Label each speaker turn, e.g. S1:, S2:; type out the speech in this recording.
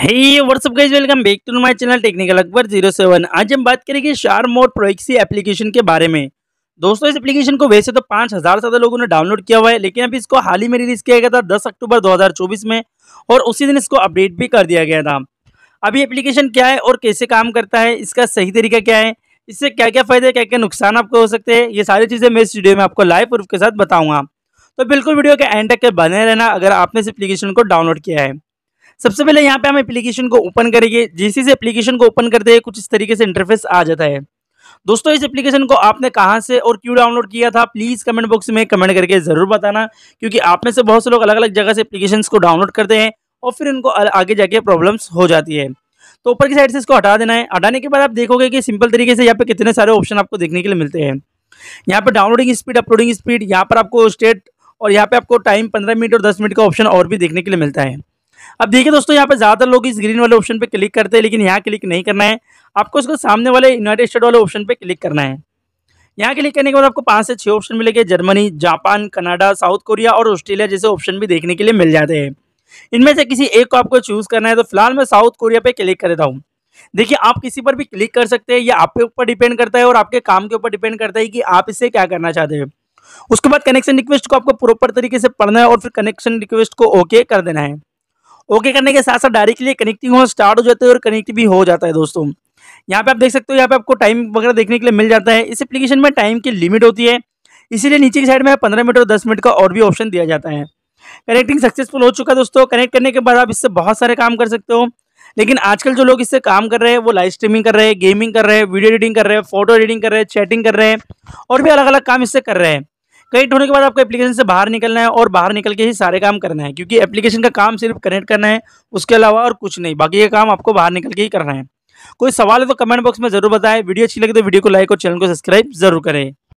S1: hey what's up guys welcome back to my channel Technical Akbar zero seven आज हम बात करेंगे शार मोड प्रोक्सी एप्लीकेशन के बारे में दोस्तों इस एप्लीकेशन को वैसे तो पाँच हज़ार ज़्यादा लोगों ने डाउनलोड किया हुआ है लेकिन अभी इसको हाल ही में रिलीज़ किया गया था दस अक्टूबर चौबीस में और उसी दिन इसको अपडेट भी कर दिया गया था अभी एप्लीकेशन क्या है और कैसे काम करता है इसका सही तरीका क्या है इससे क्या क्या फ़ायदे क्या क्या नुकसान आपको हो सकते हैं ये सारी चीज़ें मैं इस वीडियो में आपको लाइव प्रूफ के साथ बताऊँगा तो बिल्कुल वीडियो के एंड तक के बने रहना अगर आपने इस एप्लीकेशन को डाउनलोड किया है सबसे पहले यहाँ पे हम एप्लीकेशन को ओपन करेंगे जिससे इस एप्लीकेशन को ओपन करते हैं कुछ इस तरीके से इंटरफेस आ जाता है दोस्तों इस एप्लीकेशन को आपने कहाँ से और क्यों डाउनलोड किया था प्लीज़ कमेंट बॉक्स में कमेंट करके ज़रूर बताना क्योंकि आप में से बहुत से लोग अलग अलग जगह से एप्लीकेशन को डाउनलोड करते हैं और फिर उनको आगे जाके प्रॉब्लम्स हो जाती है तो ऊपर की साइड से इसको हटा देना है हटाने के बाद आप देखोगे कि सिंपल तरीके से यहाँ पे कितने सारे ऑप्शन आपको देखने के लिए मिलते हैं यहाँ पर डाउनलोडिंग स्पीड अपलोडिंग स्पीड यहाँ पर आपको स्टेट और यहाँ पे आपको टाइम पंद्रह मिनट और दस मिनट का ऑप्शन और भी देखने के लिए मिलता है अब देखिए दोस्तों यहाँ पे ज़्यादातर लोग इस ग्रीन वाले ऑप्शन पे क्लिक करते हैं लेकिन यहाँ क्लिक नहीं करना है आपको इसको सामने वाले यूनाइटेड स्टेट वाले ऑप्शन पे क्लिक करना है यहाँ क्लिक करने के बाद आपको पाँच से छः ऑप्शन मिलेंगे Germany Japan Canada South Korea और ऑस्ट्रेलिया जैसे ऑप्शन भी देखने के लिए मिल जाते हैं इनमें से किसी एक को आपको चूज़ करना है तो फिलहाल मैं साउथ कोरिया पर क्लिक कर देता हूँ देखिए आप किसी पर भी क्लिक कर सकते हैं ये आपके ऊपर डिपेंड करता है और आपके काम के ऊपर डिपेंड करता है कि आप इसे क्या करना चाहते हैं उसके बाद कनेक्शन रिक्वेस्ट को आपको प्रॉपर तरीके से पढ़ना है और फिर कनेक्शन रिक्वेस्ट को ओके कर देना है ओके करने के साथ साथ डायरेक्टली कनेक्टिंग होना स्टार्ट हो जाता है और कनेक्ट भी हो जाता है दोस्तों यहाँ पे आप देख सकते हो यहाँ पे आपको टाइम वगैरह देखने के लिए मिल जाता है इस एप्लीकेशन में टाइम की लिमिट होती है इसीलिए नीचे की साइड में पंद्रह मिनट और दस मिनट का और भी ऑप्शन दिया जाता है कनेक्टिंग सक्सेसफुल हो चुका है दोस्तों कनेक्ट करने के बाद आप इससे बहुत सारे काम कर सकते हो लेकिन आजकल जो लोग इससे काम कर रहे हैं वो लाइव स्ट्रीमिंग कर रहे हैं गेमिंग कर रहे हैं वीडियो एडिटिंग कर रहे हैं फोटो एडिटिंग कर रहे हैं चैटिंग कर रहे हैं और भी अलग अलग काम इससे कर रहे हैं कनेक्ट होने के बाद आपको एप्लीकेशन से बाहर निकलना है और बाहर निकल के ही सारे काम करना है क्योंकि एप्लीकेशन का काम सिर्फ कनेक्ट करना है उसके अलावा और कुछ नहीं बाकी का काम आपको बाहर निकल के ही करना है कोई सवाल है तो कमेंट बॉक्स में जरूर बताएं वीडियो अच्छी लगे तो वीडियो को लाइक और चैनल को सब्सक्राइब जरूर करें